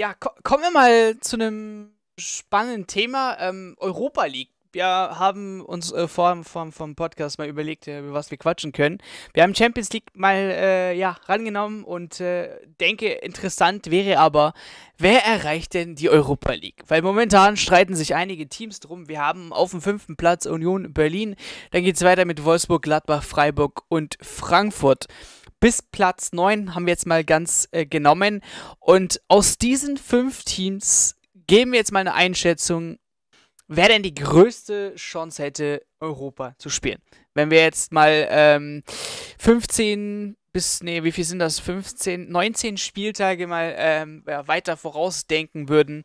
Ja, ko kommen wir mal zu einem spannenden Thema. Ähm, Europa League. Wir haben uns äh, vor, vor, vom Podcast mal überlegt, äh, über was wir quatschen können. Wir haben Champions League mal äh, ja, rangenommen und äh, denke, interessant wäre aber, wer erreicht denn die Europa League? Weil momentan streiten sich einige Teams drum. Wir haben auf dem fünften Platz Union Berlin, dann geht es weiter mit Wolfsburg, Gladbach, Freiburg und Frankfurt bis Platz 9 haben wir jetzt mal ganz äh, genommen. Und aus diesen fünf Teams geben wir jetzt mal eine Einschätzung, wer denn die größte Chance hätte, Europa zu spielen. Wenn wir jetzt mal ähm, 15 bis, nee, wie viel sind das? 15, 19 Spieltage mal ähm, ja, weiter vorausdenken würden.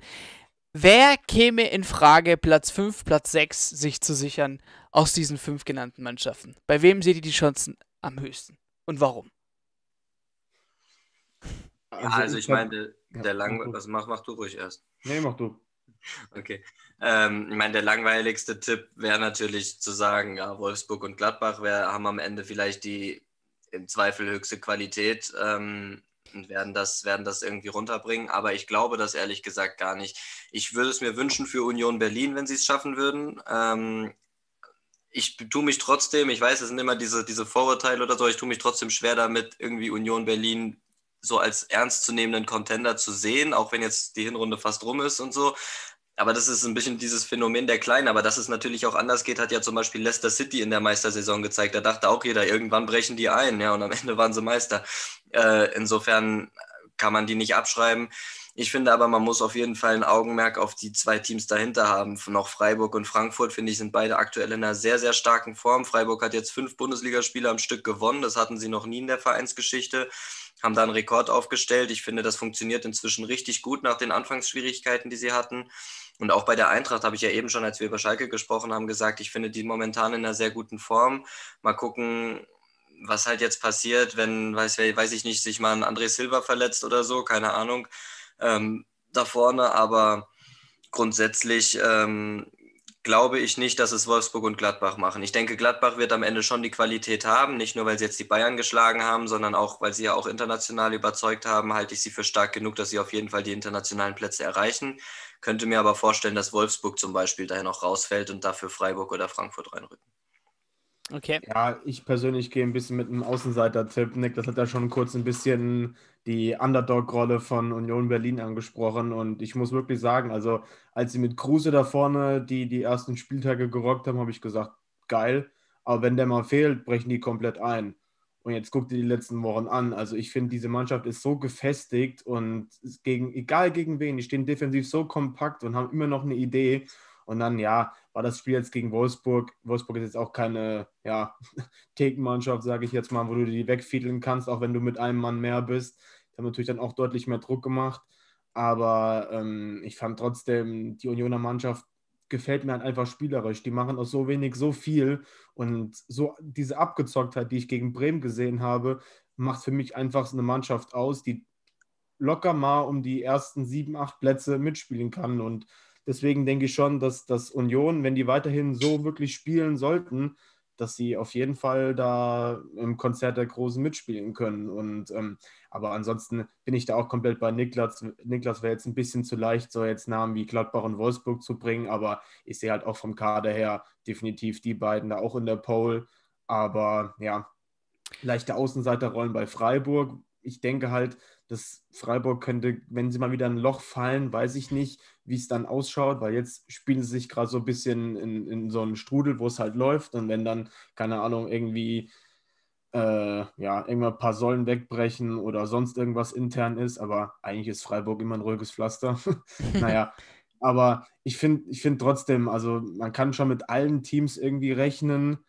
Wer käme in Frage, Platz 5, Platz 6 sich zu sichern aus diesen fünf genannten Mannschaften? Bei wem seht ihr die Chancen am höchsten und warum? Also, also ich, ich meine, der, ja, der langweiligste, also mach, mach du ruhig erst. Nee, mach du. Okay. Ähm, ich meine, der langweiligste Tipp wäre natürlich zu sagen, ja, Wolfsburg und Gladbach wär, haben am Ende vielleicht die im Zweifel höchste Qualität ähm, und werden das, werden das irgendwie runterbringen. Aber ich glaube das ehrlich gesagt gar nicht. Ich würde es mir wünschen für Union Berlin, wenn sie es schaffen würden. Ähm, ich tue mich trotzdem, ich weiß, es sind immer diese, diese Vorurteile oder so, ich tue mich trotzdem schwer damit, irgendwie Union Berlin so als ernstzunehmenden Contender zu sehen, auch wenn jetzt die Hinrunde fast rum ist und so. Aber das ist ein bisschen dieses Phänomen der Kleinen. Aber dass es natürlich auch anders geht, hat ja zum Beispiel Leicester City in der Meistersaison gezeigt. Da dachte auch jeder, irgendwann brechen die ein, ja, und am Ende waren sie Meister. Äh, insofern kann man die nicht abschreiben. Ich finde aber, man muss auf jeden Fall ein Augenmerk auf die zwei Teams dahinter haben. Noch Freiburg und Frankfurt, finde ich, sind beide aktuell in einer sehr, sehr starken Form. Freiburg hat jetzt fünf Bundesligaspiele am Stück gewonnen. Das hatten sie noch nie in der Vereinsgeschichte haben da einen Rekord aufgestellt. Ich finde, das funktioniert inzwischen richtig gut nach den Anfangsschwierigkeiten, die sie hatten. Und auch bei der Eintracht habe ich ja eben schon, als wir über Schalke gesprochen haben, gesagt, ich finde die momentan in einer sehr guten Form. Mal gucken, was halt jetzt passiert, wenn, weiß, weiß ich nicht, sich mal ein André Silva verletzt oder so, keine Ahnung, ähm, da vorne. Aber grundsätzlich ähm, glaube ich nicht, dass es Wolfsburg und Gladbach machen. Ich denke, Gladbach wird am Ende schon die Qualität haben, nicht nur, weil sie jetzt die Bayern geschlagen haben, sondern auch, weil sie ja auch international überzeugt haben, halte ich sie für stark genug, dass sie auf jeden Fall die internationalen Plätze erreichen. Könnte mir aber vorstellen, dass Wolfsburg zum Beispiel daher noch rausfällt und dafür Freiburg oder Frankfurt reinrücken. Okay. Ja, ich persönlich gehe ein bisschen mit einem Außenseiter-Tipp. Nick, das hat ja schon kurz ein bisschen die Underdog-Rolle von Union Berlin angesprochen. Und ich muss wirklich sagen, also als sie mit Kruse da vorne die, die ersten Spieltage gerockt haben, habe ich gesagt, geil. Aber wenn der mal fehlt, brechen die komplett ein. Und jetzt guckt ihr die letzten Wochen an. Also ich finde, diese Mannschaft ist so gefestigt und gegen, egal gegen wen, die stehen defensiv so kompakt und haben immer noch eine Idee. Und dann, ja, war das Spiel jetzt gegen Wolfsburg. Wolfsburg ist jetzt auch keine ja, Thekenmannschaft, sage ich jetzt mal, wo du die wegfiedeln kannst, auch wenn du mit einem Mann mehr bist. Die haben natürlich dann auch deutlich mehr Druck gemacht. Aber ähm, ich fand trotzdem, die Unioner Mannschaft gefällt mir halt einfach spielerisch. Die machen aus so wenig so viel. Und so diese Abgezocktheit, die ich gegen Bremen gesehen habe, macht für mich einfach eine Mannschaft aus, die locker mal um die ersten sieben, acht Plätze mitspielen kann. Und Deswegen denke ich schon, dass, dass Union, wenn die weiterhin so wirklich spielen sollten, dass sie auf jeden Fall da im Konzert der Großen mitspielen können. Und ähm, aber ansonsten bin ich da auch komplett bei Niklas. Niklas wäre jetzt ein bisschen zu leicht, so jetzt Namen wie Gladbach und Wolfsburg zu bringen, aber ich sehe halt auch vom Kader her definitiv die beiden da auch in der Pole. Aber ja, leichte Außenseiterrollen bei Freiburg. Ich denke halt, dass Freiburg könnte, wenn sie mal wieder ein Loch fallen, weiß ich nicht, wie es dann ausschaut, weil jetzt spielen sie sich gerade so ein bisschen in, in so einen Strudel, wo es halt läuft. Und wenn dann, keine Ahnung, irgendwie äh, ja, irgendwann ein paar Säulen wegbrechen oder sonst irgendwas intern ist, aber eigentlich ist Freiburg immer ein ruhiges Pflaster. naja, aber ich finde ich find trotzdem, also man kann schon mit allen Teams irgendwie rechnen,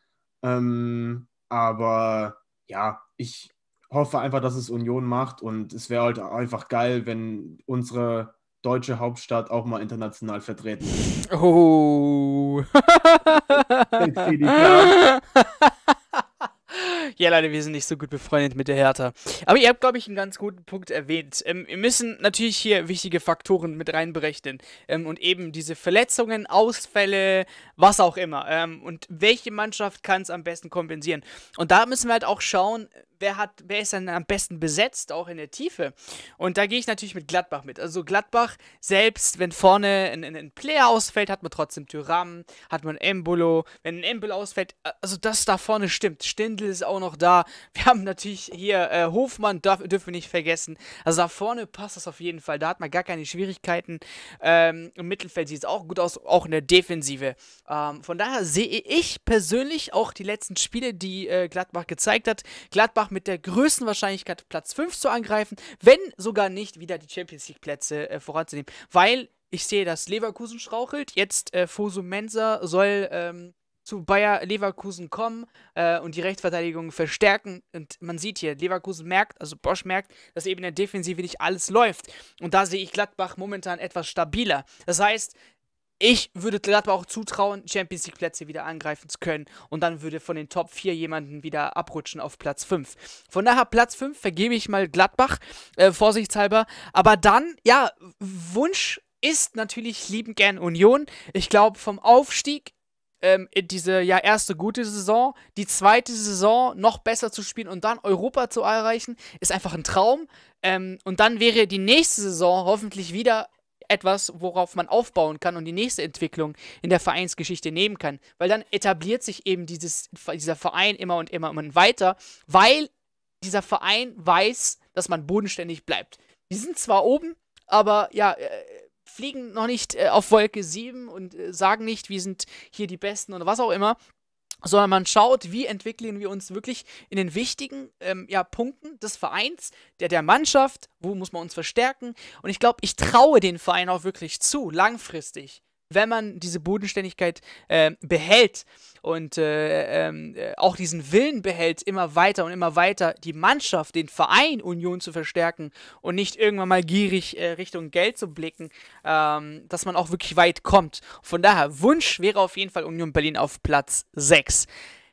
ähm, aber ja, ich hoffe einfach, dass es Union macht und es wäre halt einfach geil, wenn unsere deutsche Hauptstadt auch mal international vertreten Oh. ja, Leute, wir sind nicht so gut befreundet mit der Hertha. Aber ihr habt, glaube ich, einen ganz guten Punkt erwähnt. Ähm, wir müssen natürlich hier wichtige Faktoren mit reinberechnen. Ähm, und eben diese Verletzungen, Ausfälle, was auch immer. Ähm, und welche Mannschaft kann es am besten kompensieren? Und da müssen wir halt auch schauen, wer, hat, wer ist dann am besten besetzt, auch in der Tiefe? Und da gehe ich natürlich mit Gladbach mit. Also Gladbach, selbst wenn vorne ein, ein, ein Player ausfällt, hat man trotzdem Tyram, hat man Embolo. Wenn ein Embolo ausfällt, äh, also das da vorne stimmt. Stindl ist auch noch da. Wir haben natürlich hier äh, Hofmann, darf, dürfen wir nicht vergessen. Also da vorne passt das auf jeden Fall. Da hat man gar keine Schwierigkeiten. Ähm, Im Mittelfeld sieht es auch gut aus, auch in der Defensive. Ähm, von daher sehe ich persönlich auch die letzten Spiele, die äh, Gladbach gezeigt hat. Gladbach danach mit der größten Wahrscheinlichkeit Platz 5 zu angreifen, wenn sogar nicht wieder die Champions League-Plätze äh, voranzunehmen. Weil ich sehe, dass Leverkusen strauchelt. Jetzt äh, Fosu Mensa soll ähm, zu Bayer Leverkusen kommen äh, und die Rechtsverteidigung verstärken. Und man sieht hier, Leverkusen merkt, also Bosch merkt, dass eben in der Defensive nicht alles läuft. Und da sehe ich Gladbach momentan etwas stabiler. Das heißt, ich würde Gladbach auch zutrauen, Champions League Plätze wieder angreifen zu können. Und dann würde von den Top 4 jemanden wieder abrutschen auf Platz 5. Von daher Platz 5 vergebe ich mal Gladbach, äh, vorsichtshalber. Aber dann, ja, Wunsch ist natürlich lieben gern Union. Ich glaube, vom Aufstieg ähm, diese ja erste gute Saison, die zweite Saison noch besser zu spielen und dann Europa zu erreichen, ist einfach ein Traum. Ähm, und dann wäre die nächste Saison hoffentlich wieder etwas, worauf man aufbauen kann und die nächste Entwicklung in der Vereinsgeschichte nehmen kann. Weil dann etabliert sich eben dieses, dieser Verein immer und immer und weiter, weil dieser Verein weiß, dass man bodenständig bleibt. Die sind zwar oben, aber ja, äh, fliegen noch nicht äh, auf Wolke 7 und äh, sagen nicht, wir sind hier die Besten oder was auch immer, sondern man schaut, wie entwickeln wir uns wirklich in den wichtigen ähm, ja, Punkten des Vereins, der der Mannschaft, wo muss man uns verstärken. Und ich glaube, ich traue den Verein auch wirklich zu, langfristig wenn man diese Bodenständigkeit äh, behält und äh, ähm, äh, auch diesen Willen behält, immer weiter und immer weiter die Mannschaft, den Verein Union zu verstärken und nicht irgendwann mal gierig äh, Richtung Geld zu blicken, ähm, dass man auch wirklich weit kommt. Von daher, Wunsch wäre auf jeden Fall Union Berlin auf Platz 6.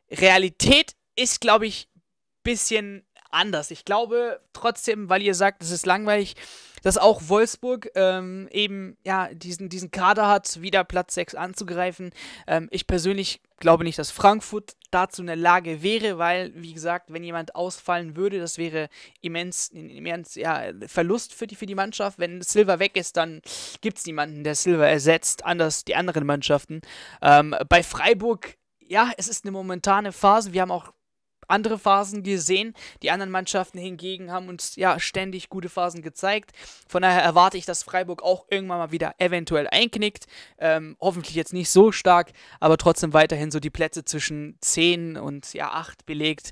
Realität ist, glaube ich, ein bisschen anders. Ich glaube trotzdem, weil ihr sagt, es ist langweilig, dass auch Wolfsburg ähm, eben ja, diesen, diesen Kader hat, wieder Platz 6 anzugreifen. Ähm, ich persönlich glaube nicht, dass Frankfurt dazu in der Lage wäre, weil, wie gesagt, wenn jemand ausfallen würde, das wäre immens, immens ja, Verlust für die, für die Mannschaft. Wenn Silver weg ist, dann gibt es niemanden, der Silver ersetzt, anders die anderen Mannschaften. Ähm, bei Freiburg ja, es ist eine momentane Phase. Wir haben auch andere Phasen gesehen. Die anderen Mannschaften hingegen haben uns ja ständig gute Phasen gezeigt. Von daher erwarte ich, dass Freiburg auch irgendwann mal wieder eventuell einknickt. Ähm, hoffentlich jetzt nicht so stark, aber trotzdem weiterhin so die Plätze zwischen 10 und ja 8 belegt.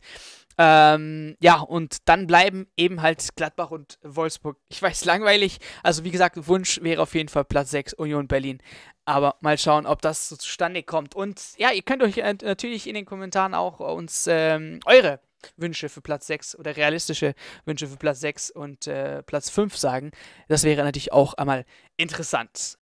Ähm, ja, und dann bleiben eben halt Gladbach und Wolfsburg. Ich weiß, langweilig. Also wie gesagt, Wunsch wäre auf jeden Fall Platz 6 Union Berlin. Aber mal schauen, ob das so zustande kommt. Und ja, ihr könnt euch äh, natürlich in den Kommentaren auch äh, uns ähm, eure Wünsche für Platz 6 oder realistische Wünsche für Platz 6 und äh, Platz 5 sagen. Das wäre natürlich auch einmal interessant.